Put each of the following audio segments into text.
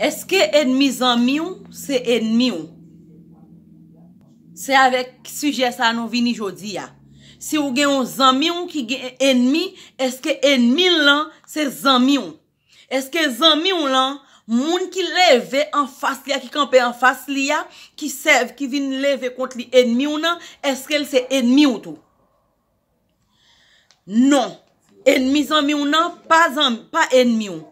Eske enmi zanmi ou, se enmi ou. Se avek suje sa nou vini jodi ya. Si ou gen yon zanmi ou ki gen enmi, eske enmi lan, se zanmi ou. Eske zanmi ou lan, moun ki leve an fas li ya, ki kampe an fas li ya, ki serve, ki vin leve kont li enmi ou nan, eske el se enmi ou tou. Non, enmi zanmi ou nan, pa enmi ou.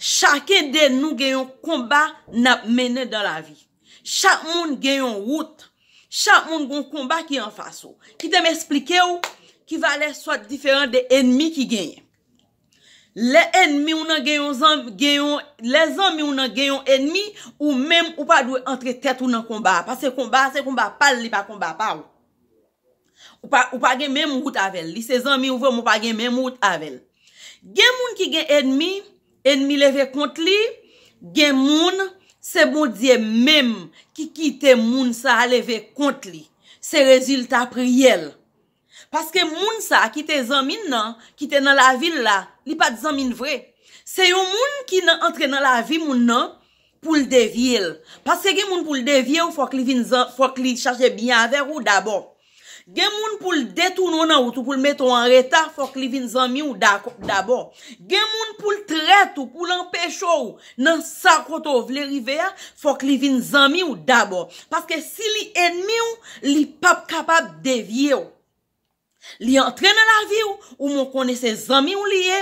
Chaken den nou genyon komba nap mene dan la vi. Chak moun genyon wout. Chak moun goun komba ki an faso. Ki te m'esplike ou ki valè swat diferent de enmi ki genye. Le enmi ou nan genyon zan, genyon, le zanmi ou nan genyon enmi, ou mem ou pa dwe entre tèt ou nan komba. Pas se komba, se komba pal li pa komba pa ou. Ou pa gen men mout avèl. Li se zanmi ou vèm ou pa gen men mout avèl. Gen moun ki gen enmi, En mi leve kont li, gen moun se bodye mem ki kite moun sa leve kont li. Se rezultat priyel. Paske moun sa kite zamin nan, kite nan la vin la, li pat zamin vre. Se yo moun ki nan entre nan la vin moun nan, pou l devyel. Paske gen moun pou l devyel, fok li charge bian ver ou dabon. Gen moun pou l detou nou nan ou tou pou l metou an reta, fok li vin zanmi ou dabo. Gen moun pou l tret ou pou l anpecho ou nan sakoto ou vle river, fok li vin zanmi ou dabo. Paske si li enmi ou, li pap kapab devye ou. Li entrene la vi ou, ou moun kone se zanmi ou li ye,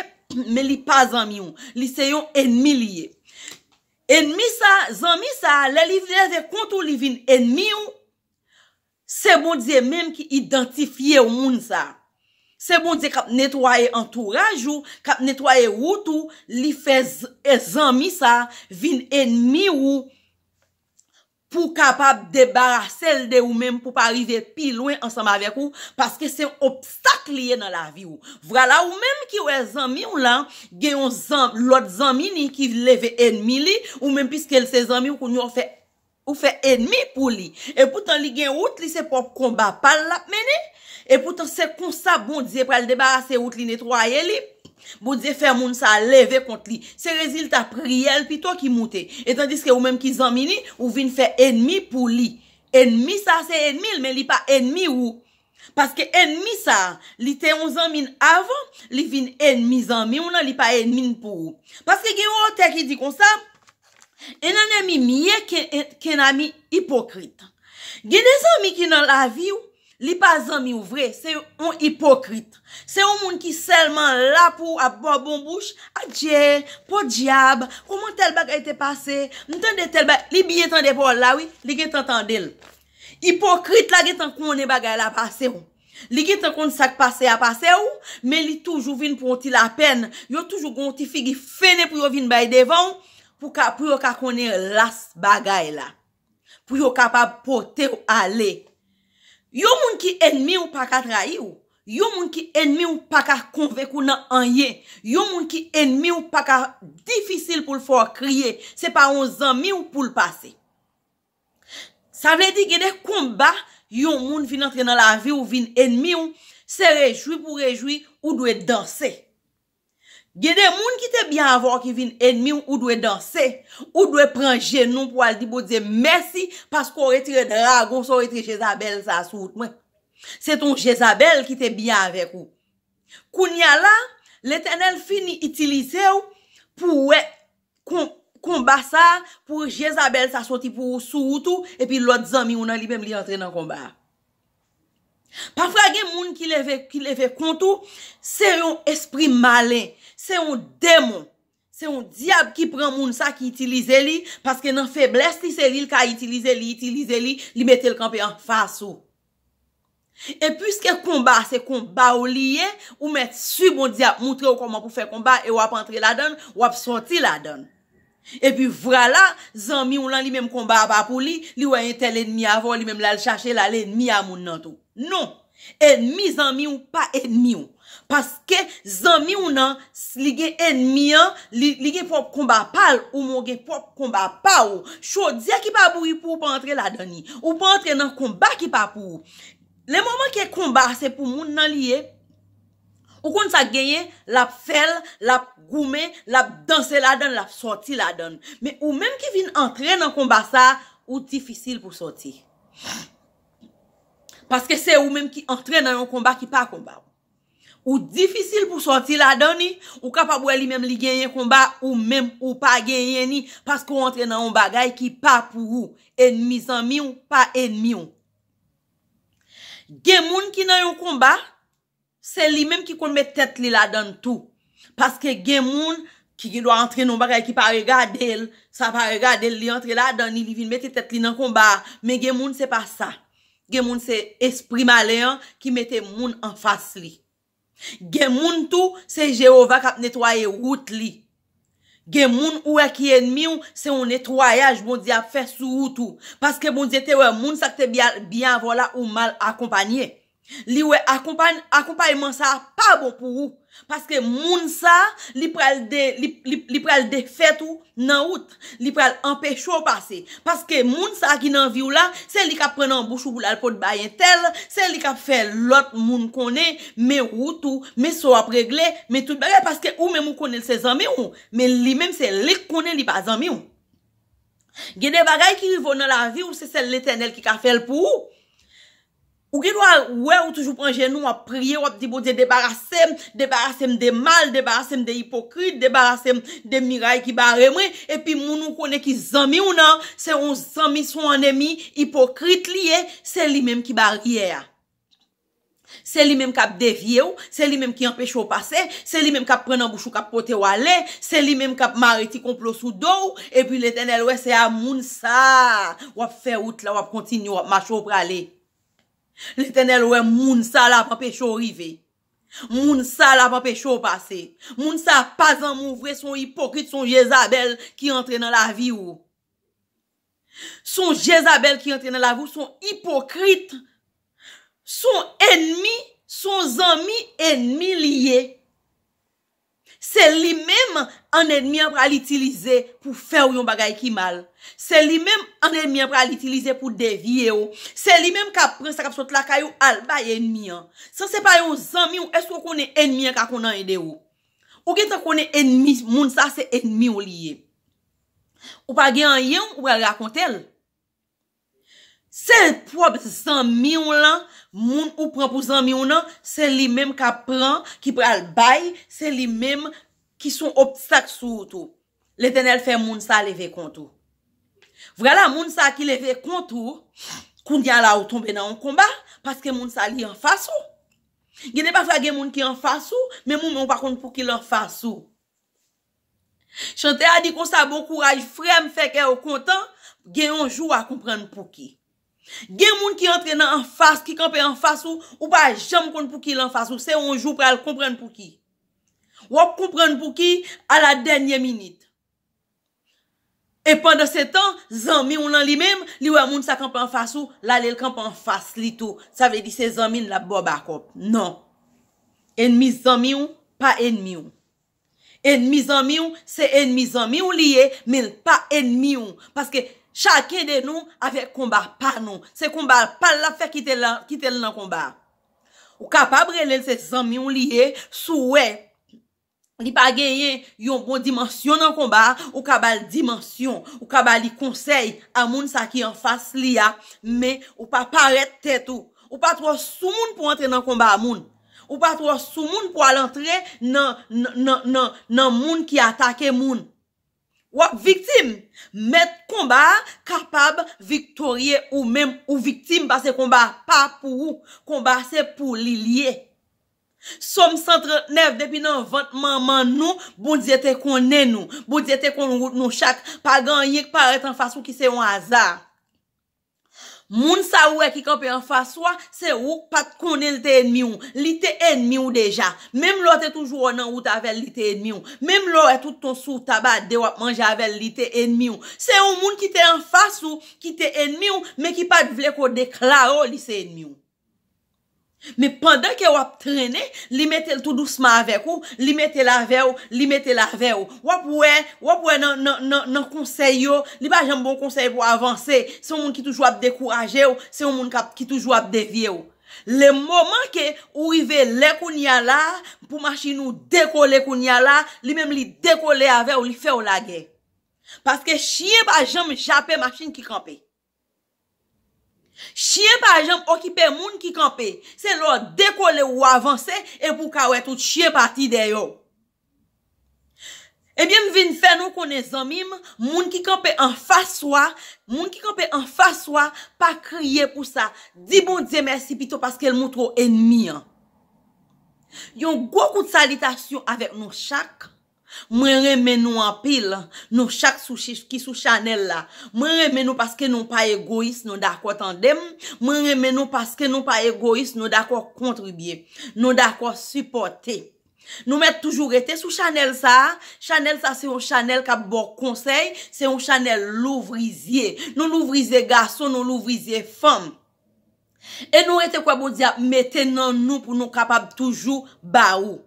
me li pa zanmi ou. Li se yo enmi li ye. Enmi sa, zanmi sa, la li vneve kontou li vin enmi ou, Se bon diye menm ki identifiye ou moun sa. Se bon diye kap netwaye antouraj ou, kap netwaye wout ou, li fe e zanmi sa, vin enmi ou pou kapap debara sel de ou menm pou pa arrive pi lwen ansam avek ou. Paske se obstak liye nan la vi ou. Vra la ou menm ki ou e zanmi ou lan, genyon lot zanmi ni ki leve enmi li ou menm piske el se zanmi ou kon yo fe enmi. Ou fe enmi pou li. E poutan li gen out li se pop komba pal lap meni. E poutan se konsap bon dize prel deba ase out li netwaye li. Bon dize fer moun sa leve kont li. Se rezil ta priyel pi to ki mouti. Etan diske ou menm ki zanmini ou vin fe enmi pou li. Enmi sa se enmi l men li pa enmi ou. Paske enmi sa li te ou zanmin avon. Li vin enmi zanmin ou nan li pa enmin pou ou. Paske gen ou te ki di konsap. E nan emi miye ke e, nan emi hipokrit Gine zan mi ki nan la vi ou Li pa zan mi ou vre Se yon hipokrit Se yon moun ki selman la pou A pou a bon bouch A dje, pou diab Kouman tel bag a ite pase Li biye tan depo la ou Li ge tan tan del Hipokrit la ge tan konen bag a la pase ou Li ge tan konen sak pase a pase ou Men li toujou vin pou onti la pen Yo toujou konti fi gi fene Pou yo vin bay devan ou pou yo ka konye las bagay la. Pou yo kapab pote ou ale. Yo moun ki enmi ou pa ka trai ou, yo moun ki enmi ou pa ka konvek ou nan anye, yo moun ki enmi ou pa ka difisil pou l fò kriye, se pa 11 an mi ou pou l pase. Sa vle di genè koumba, yo moun vin entre nan la vi ou vin enmi ou, se rejoui pou rejoui ou dwe danse. Gede moun ki te byan avon ki vin enmi ou ou dwe danse, ou dwe pran jenoun pou al di bo dze mersi pas kon retire drago sou retire Jezabel sa soute mwen. Se ton Jezabel ki te byan avèk ou. Koun ya la, l'Eternel fini itilise ou pou wè kon basa pou Jezabel sa soti pou ou soute ou epi lwot zami ou nan li bem li antre nan kon basa. Pafra gen moun ki leve kont ou, se yon espri malen Se yon demon, se yon diap ki pran moun sa ki itilize li, paske nan febles li se li l ka itilize li, itilize li, li mette l kampi an fasou. E pwiske komba, se komba ou liye, ou mette subon diap moutre ou koman pou fe komba, e wap antre la don, wap soti la don. E pi vrala, zanmi ou lan li menm komba apapou li, li wanyen tel enmi avon, li menm lal chache la, l enmi amoun nan tou. Non, enmi zanmi ou, pa enmi ou. Paske zanmi ou nan li gen enmi an, li gen prop komba pal ou moun gen prop komba pa ou. Chou diya ki pa pou yi pou ou pa entre la doni. Ou pa entre nan komba ki pa pou ou. Le mouman ki e komba se pou moun nan liye. Ou kon sa geye, lap fel, lap gume, lap danse la doni, lap sorti la doni. Me ou menm ki vin entre nan komba sa, ou difisil pou sorti. Paske se ou menm ki entre nan yon komba ki pa komba ou. Ou difisil pou soti la doni, ou kapap wè li mèm li genyen konba, ou mèm ou pa genyen ni, paske ou antre nan yon bagay ki pa pou ou, enmisan mi ou pa enmiyon. Gemoun ki nan yon konba, se li mèm ki kon mè tèt li la don tou. Paske gemoun ki gilwa antre nan bagay ki pa regade el, sa pa regade el li antre la doni, li vin mète tèt li nan konba, mè gemoun se pa sa. Gemoun se esprima le an ki mète moun an fas li. Gen moun tou, se Jehova kap netwaye wout li. Gen moun ou e ki enmi ou, se ou netwayaj moun di ap fè sou wout ou. Paske moun di te ou e moun sakte byan vola ou mal akompanye. li we akopayman sa pa bon pou ou paske moun sa li prel de fet ou nan out li prel anpecho pase paske moun sa ki nan vi ou la se li kap prenen an bouchou ou la l pot bayen tel se li kap fel lot moun kone me out ou, me so ap regle me tout bagay paske ou men moun kone l se zame ou men li menm se lik kone li pa zame ou gede bagay ki li vo nan la vi ou se sel l etenel ki kap fel pou ou Ou ki do al we ou toujou pranjen nou a priye, wap di bo de debarasem, debarasem de mal, debarasem de hipokrite, debarasem de miray ki bar remre, epi moun ou kone ki zami ou nan, se on zami son anemi, hipokrite liye, se li menm ki bar iye a. Se li menm kap devye ou, se li menm ki empesho pase, se li menm kap prenan bouchou kap pote wale, se li menm kap mariti komplo sou dou, epi le tenel we se a moun sa, wap feout la, wap kontinyo, wap macho prale. Le tenel wè moun sa la pa pecho rive, moun sa la pa pecho pase, moun sa pa zan mouvre son hipokrit, son Jezabel ki entre nan la vi ou. Son Jezabel ki entre nan la vi ou, son hipokrit, son enmi, son zami enmi liye. Se li menm an enmian pral itilize pou fèw yon bagay ki mal. Se li menm an enmian pral itilize pou devye ou. Se li menm ka prensa kap sot lakay ou al bay enmian. San se pay ou zanmi ou eskou kone enmian kakon an yede ou. Ou gen ta kone enmi moun sa se enmi ou liye. Ou pa gen an yen ou pral rakon tel. Se prob se zan mioun lan, moun pou pran pou zan mioun nan, se li mem ka pran, ki pral bay, se li mem ki sou opt sak sou tou. Le tenel fe moun sa leve kontou. Vre la moun sa ki leve kontou, koun diya la ou tombe nan ou komba, paske moun sa li an fasou. Gen ne pa fwa gen moun ki an fasou, men moun moun pa kon pou ki lor fasou. Chante a di kon sa bon kouraj frem feke ou kontan, gen yon jou a kou pran pou ki. Gen moun ki entre nan an fass, ki kampe an fass ou Ou pa jam kon pou ki lan fass ou Se on jou pre al kompren pou ki Ou ap kompren pou ki A la denye minute E pandan se tan Zanmi ou nan li mem Li wè moun sa kampe an fass ou La li el kampe an fass li tou Sa ve di se zanmin la bo bakop Non, enmi zanmi ou, pa enmi ou Enmi zanmi ou Se enmi zanmi ou li ye Men pa enmi ou Paske Chake de nou avek komba par nou. Se komba pal la fe kitel nan komba. Ou kapab renen se zanmi ou liye sou we. Li pa genyen yon bon dimensyon nan komba. Ou kabal dimensyon. Ou kabal li konsey a moun sa ki an fasy liya. Me ou pa paret tetou. Ou pa tro sou moun pou entre nan komba a moun. Ou pa tro sou moun pou al entre nan moun ki atake moun. Wap, viktim, met komba, kapab, viktorye ou mèm ou viktim, pa se komba pa pou ou, komba se pou li liye. Som 139 depi nan 20 manman nou, bou djetè konnen nou, bou djetè konnoun gout nou chak, pa gan yek pa reten fasyon ki se yon azar. Moun sa ou e ki kapi an faswa, se ou pat konen li te enmi ou. Li te enmi ou deja. Mem lo te toujou an an ou tavel li te enmi ou. Mem lo e touton sou tabat de wap manjavel li te enmi ou. Se ou moun ki te an faswa, ki te enmi ou, me ki pat vle ko deklaro li se enmi ou. Me pandan ke wap trene, li metel tout dousman avek ou, li metel avek ou, li metel avek ou. Wap we, wap we nan konseyo, li pa jem bon konseyo pou avanse, se ou moun ki touj wap dekoraje ou, se ou moun ki touj wap devye ou. Le moman ke ou i ve lekou nyala, pou machin ou deko lekou nyala, li mem li dekole avek ou li fe ou lage. Paske chie pa jem jape machin ki kampe. Chie pa ajam okipe moun ki kampe, se lor dekole ou avanse e pou kawe tout chie pati deyo. Ebyen eh vin fè nou konen zanmim, moun ki kampe an faswa, moun ki kampe an faswa, pa kriye pou sa. Di moun dze mersi pito paske l moun tro enmi an. Yon gwo kout salitasyon avek nou chak. Mwen reme nou anpil nou chak sou chif ki sou chanel la. Mwen reme nou paske nou pa egois nou da kwa tandem. Mwen reme nou paske nou pa egois nou da kwa kontribye. Nou da kwa supporte. Nou met toujou rete sou chanel sa. Chanel sa se ou chanel kap bo konsey. Se ou chanel louvrizye. Nou louvrizye gason, nou louvrizye fam. E nou rete kwa bo diya meten nan nou pou nou kapab toujou ba ou.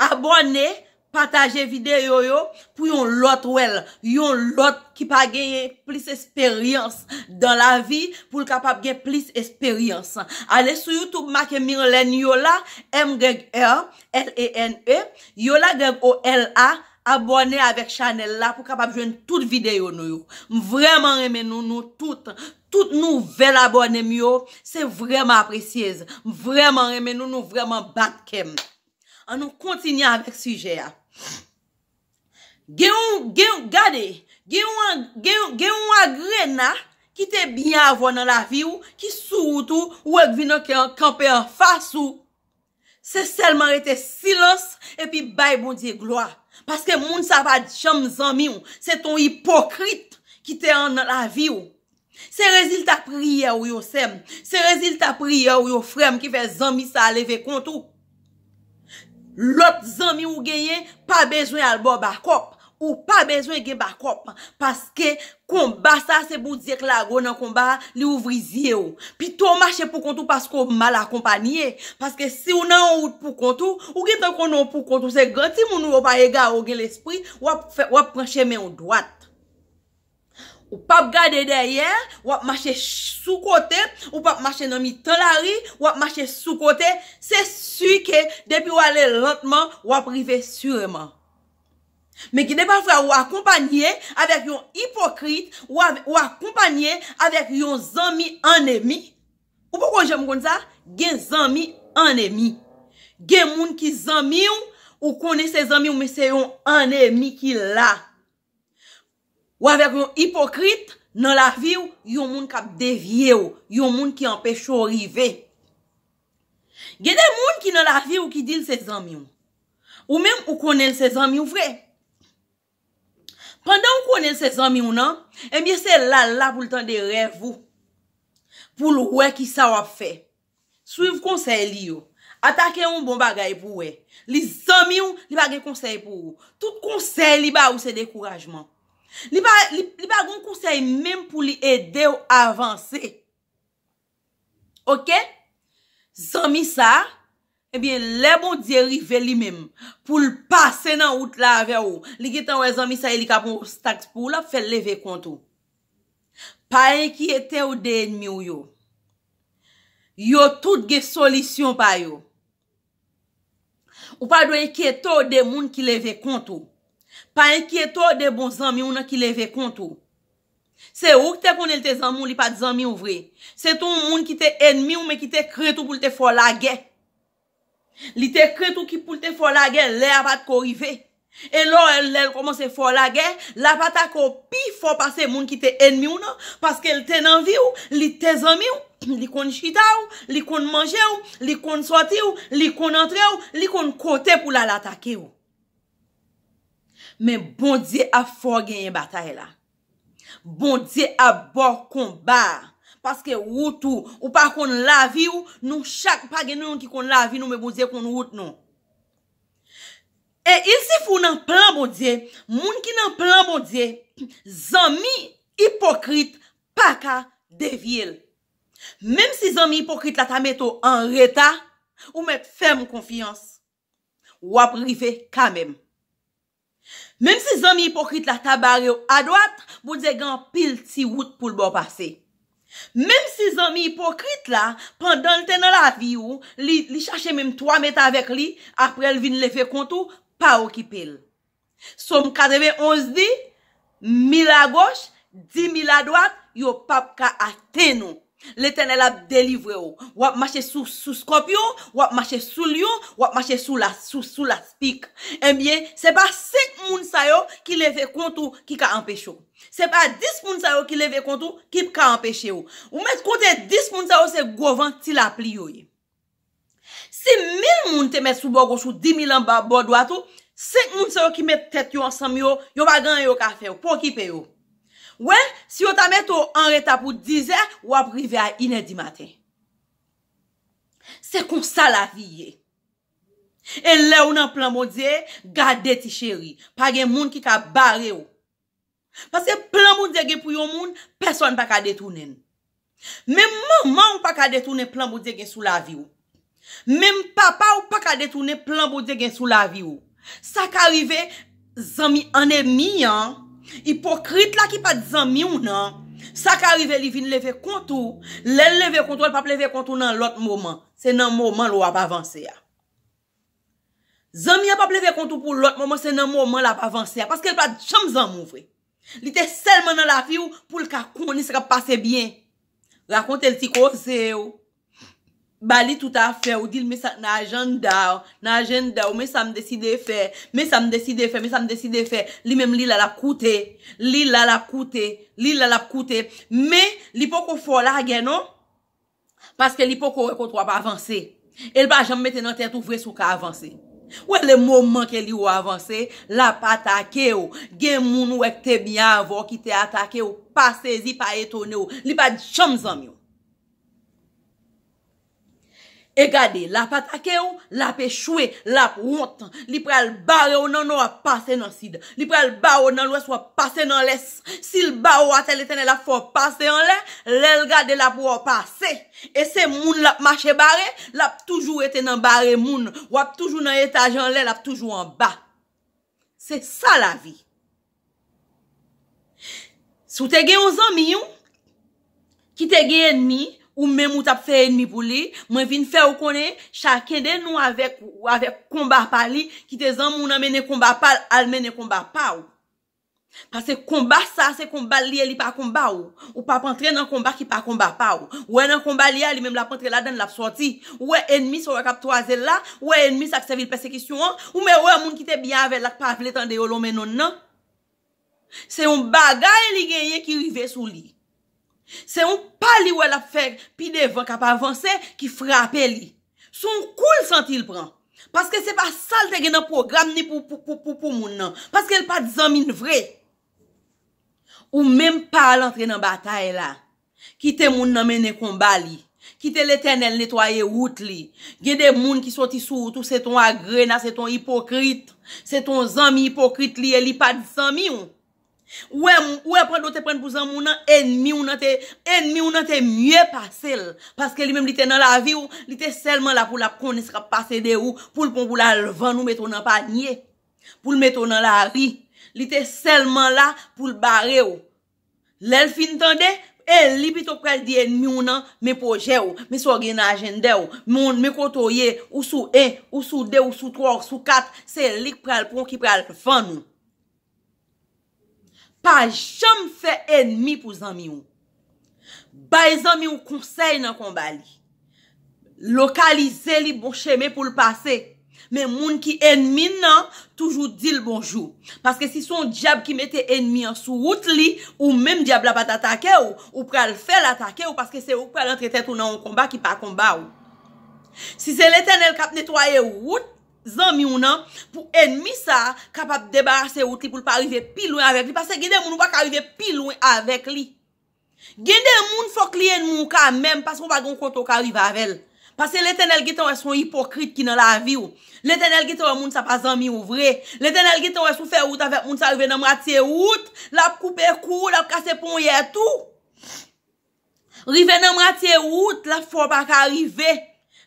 Abone. Pataje videyo yo pou yon lot wèl. Yon lot ki pa genye plis esperyans dan la vi pou l kapap genye plis esperyans. Ale sou Youtube, ma kem mirelen yola, M-G-R-L-E-N-E. Yola genye O-L-A, abone avèk chanel la pou kapap jwen tout videyo nou yo. Vreman remen nou nou, tout nou vel abone myo, se vreman apresyez. Vreman remen nou nou, vreman bak kem. An nou kontinye avèk suje ya. Gye ou gade, gye ou agre na ki te bina avon nan la vi ou Ki sou ou tou, ou ek vina ke an kampe an fas ou Se selman rete silans, epi bay bon diye gloa Paske moun sa fad cham zami ou, se ton hipokrit ki te an nan la vi ou Se rezil ta priye ou yo sem, se rezil ta priye ou yo frem ki fe zami sa aleve kontou Lot zanmi ou genye, pa bezwen albo bakop, ou pa bezwen gen bakop, paske kon basa se bout zek la go nan konba li ouvri zye ou. Pi to mache pou kontou paske ou mal akompanye, paske si ou nan ou pou kontou, ou gen tan kon nou pou kontou, se ganti moun ou pa ega ou gen l'espri, wap preche men ou doat. Ou pap gade deryer, wap mache sou kote, ou pap mache nomi talari, wap mache sou kote, se suike, debi wale lentman, wap rive sureman. Men ki deba fwa ou akompanyen avèk yon hipokrit, ou akompanyen avèk yon zami anemi, ou pou kon jem kon sa? Gen zami anemi, gen moun ki zami ou konese zami ou mese yon anemi ki la. Ou avek yon hipokrit nan la viw, yon moun kap devye ou, yon moun ki anpecho rive. Gede moun ki nan la viw ou ki dil se zanmi ou. Ou menm ou konen se zanmi ou vre. Pandan ou konen se zanmi ou nan, e miye se la la pou l'tan de rev ou. Pou l'wè ki sa wap fe. Suiv konsey li ou. Atake yon bon bagay pou wè. Li zanmi ou, li bagay konsey pou ou. Tout konsey li ba ou se dekourajman. Li pa goun kousey mèm pou li edè ou avansè. Ok? Zan mi sa, ebyen le bon dirive li mèm pou l'pase nan out la avè ou. Li git an wè zan mi sa e li kapon staks pou la fè leve kontou. Pa yon ki etè ou de enmi ou yo. Yo tout ge solisyon pa yo. Ou pa dwenye ki etè ou de moun ki leve kontou. Pa enkieto de bon zanmi oh. ou nan ki leve kontou. Se ou te kon el te zanmi ou li pat zanmi ou vre. Se tou moun ki te enmi ou me ki te kretou pou te folage. Li te kretou ki pou te folage, le apat korive. E lor el lel komanse folage, la apat akou pi folpase moun ki te enmi ou nan paske el tenanvi ou, li te zanmi ou, li kon chita ou, li kon manje ou, li kon soti ou, li kon entre ou, li kon kote pou la latake ou. Men bondye a fò genye batay la. Bondye a bò konba. Paske wout ou, ou pa kon lavi ou, nou chak ou pa genyon ki kon lavi nou me bondye kon wout nou. E il si fò nan plan bondye, moun ki nan plan bondye, zami hipokrit paka devyel. Mem si zami hipokrit la ta meto an reta, ou met ferm konfiyans, wap rife kamem. Mem si zanmi hipokrit la tabari yo a doat, boudze gen pil ti wout pou lbo pase. Mem si zanmi hipokrit la, pandan lte nan la vi yo, li chache menm 3 meta avek li, aprel vin le fe kontou, pa okipel. Som kadeve 11 di, mil a goch, di mil a doat, yo pap ka a tenou. Le ten el ap delivre yo, wap mache sou sou skop yo, wap mache sou li yo, wap mache sou la sou sou la spik Emyen, eh se pa 5 moun sa yo ki leve kontou ki ka empèche yo Se pa 10 moun sa yo ki leve kontou ki ka empèche yo Ou met kontè 10 moun sa yo se govan ti la pli yo ye Se 1000 moun te met sou bo go sou, 10 000 an ba bo do ato 5 moun sa yo ki met tèt yo ansam yo, yo bagan yo ka fe yo, pou ki pe yo Ouè, si yo ta met ou anre ta pou dizè, wap rive a inè di matè. Se kon sa la viye. Oh. Oh. En le ou nan plan mou dje, gade ti chéri. Pagè moun ki ka bare ou. Pase plan mou dje gen pou yo moun, peson pa ka detounen. Mem mou moun pa ka detounen plan mou dje gen sou la vi ou. Mem papa ou pa ka detounen plan mou dje gen sou la vi ou. Sa ka rive zami anè mi anè. Hipokrit la ki pa di zanmi ou nan, sa ka rive li vin leve kontou, lè leve kontou, l pa pleve kontou nan lot mouman, se nan mouman l wap avanse ya. Zanmi a pa pleve kontou pou lot mouman, se nan mouman l wap avanse ya, paske l pa jam zanmouvre. Li te selman nan la fi ou pou l ka konis ka pase bien. Rakonte l ti koze ou. Ba li tout a fe ou dil me sa nan ajanda ou, nan ajanda ou, me sa m deside fe, me sa m deside fe, me sa m deside fe, li menm li la la koute, li la la koute, li la la koute. Me, li pou kou fola gen nou, paske li pou kou rekot wap avanse. El pa jam mette nan te tou vre sou ka avanse. Ou e le mouman ke li wap avanse, la pa take ou, gen moun ou ek te byan avan ki te atake ou, pa sezi, pa etone ou, li pa cham zamyou. E gade, la pat ake ou, la pe chwe, la pou wotan. Li pre al bare ou nan nou ap pase nan sid. Li pre al ba ou nan lwes wap pase nan les. Si l ba ou atel etene la pou ap pase nan les, lel gade la pou ap pase. E se moun lape mache bare, lape toujou etene bare moun. Wap toujou nan etajan les, lape toujou an ba. Se sa la vi. Sou tege ou zan mi yon, ki tege en mi, Ou men mout ap fe enmi pou li, mwen vin fe ou konen, chaken den nou avek komba pa li, ki te zan moun amene komba pa, almen e komba pa ou. Pase komba sa, se komba li, e li pa komba ou, ou pa pantre nan komba ki pa komba pa ou. Ou e nan komba li a, li menm la pantre la dan lap sorti, ou e enmi sa wakap to aze la, ou e enmi sa aksevil persekisyon, ou me ou e moun ki te bya ave lak pa vletan de yolo men non nan. Se yon bagay li genye ki rive sou li. Se yon pali wè la fèk pi devan kap avanse ki frape li. Son koul san ti l pran. Paske se pa salte gen an program ni pou pou pou pou moun nan. Paske el pa di zamin vre. Ou menm pal entre nan bataye la. Kite moun nan mene komba li. Kite l eten el netwaye wout li. Gede moun ki soti sou tou se ton agre na se ton hipokrit. Se ton zami hipokrit li el li pa di zami yon. Ouè moun, ouè pren nou te pren pou zan moun an, en mi ou nan te, en mi ou nan te mye pa sel. Paske li menm li te nan la vi ou, li te selman la pou la konis ka pase de ou, pou l'pon pou la lvan ou meton nan pa nye. Pou l meton nan la ri, li te selman la pou l bare ou. Lèl fin tande, e li bito prel di en mi ou nan, me poje ou, me so gen ajen de ou, moun me koto ye, ou sou e, ou sou de, ou sou tro, ou sou kat, se lik prel pon ki prel fan ou. pa jom fe enmi pou zanmi ou. Bay zanmi ou konsey nan komba li. Lokalize li bon cheme pou l'pase. Men moun ki enmi nan, toujou dil bonjou. Paske si son diab ki mete enmi an sou wout li, ou menm diab la pat atake ou, ou pral fel atake ou, paske se ou pral entretet ou nan konba ki pa konba ou. Si se leten el kap netwaye wout, Zanmi ou nan pou enmi sa kapap debar se out li pou l pa rive pi lwen avèk li. Pase gen de moun ou baka rive pi lwen avèk li. Gen de moun fok li en moun kamem. Pase ou bagon koto ka rive avèl. Pase le tenel giton wè son hipokrit ki nan la vi ou. Le tenel giton wè moun sa pa zanmi ou vre. Le tenel giton wè sou fe out avèk moun sa rive nan mrat se out. Lap koupe kou, lap kase pon yè tou. Rive nan mrat se out, lap fò baka rive.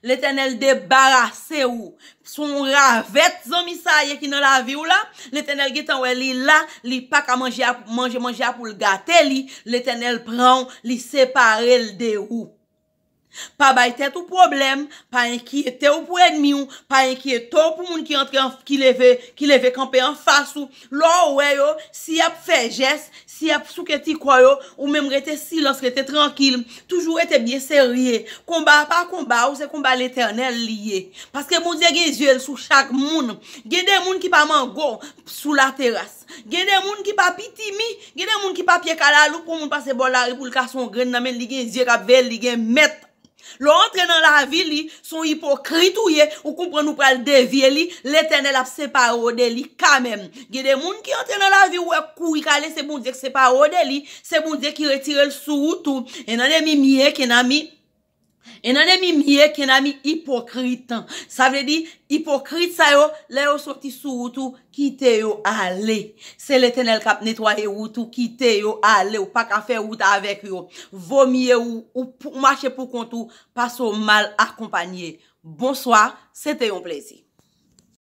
Le tenel debarase ou. Son ravet zomisa ye ki nan la vi ou la. Le tenel git anwe li la. Li pak a manje ap ou l gate li. Le tenel pran li separe l de ou. Pa bayte tou problem, pa enkiye te ou pou enmi ou, pa enkiye tou pou moun ki leve kampe an fas ou, lo ou we yo, si ap fejes, si ap sou ke ti kwayo, ou mem rete silans, rete tranquil, toujou rete bie serye, komba pa komba ou se komba l'eternel liye. Paske moun ze gen zye el sou chak moun, gen de moun ki pa man go sou la teras, gen de moun ki pa piti mi, gen de moun ki pa pye kalal ou pou moun pase bol la repulkasyon gren namen li gen zye kap vel, li gen mette. Lo antre nan la vi li, son hipokrit ou ye, ou kou pran nou pral devye li, le tenel ap separe ode li kamem. Gede moun ki antre nan la vi ou e kou, i kale separe ode li, separe ode li ki retirel sou ou tou, ena de mi miek, ena mi... E nan emi miye ken ami hipokritan Sa vle di, hipokrit sa yo Le yo sorti sou ou tou, kite yo ale Se le tenel kap netwaje ou tou, kite yo ale Ou pa kafe ou ta avek yo Vomiye ou, ou mache pou kontou Paso mal akompanye Bonswa, se te yo plezi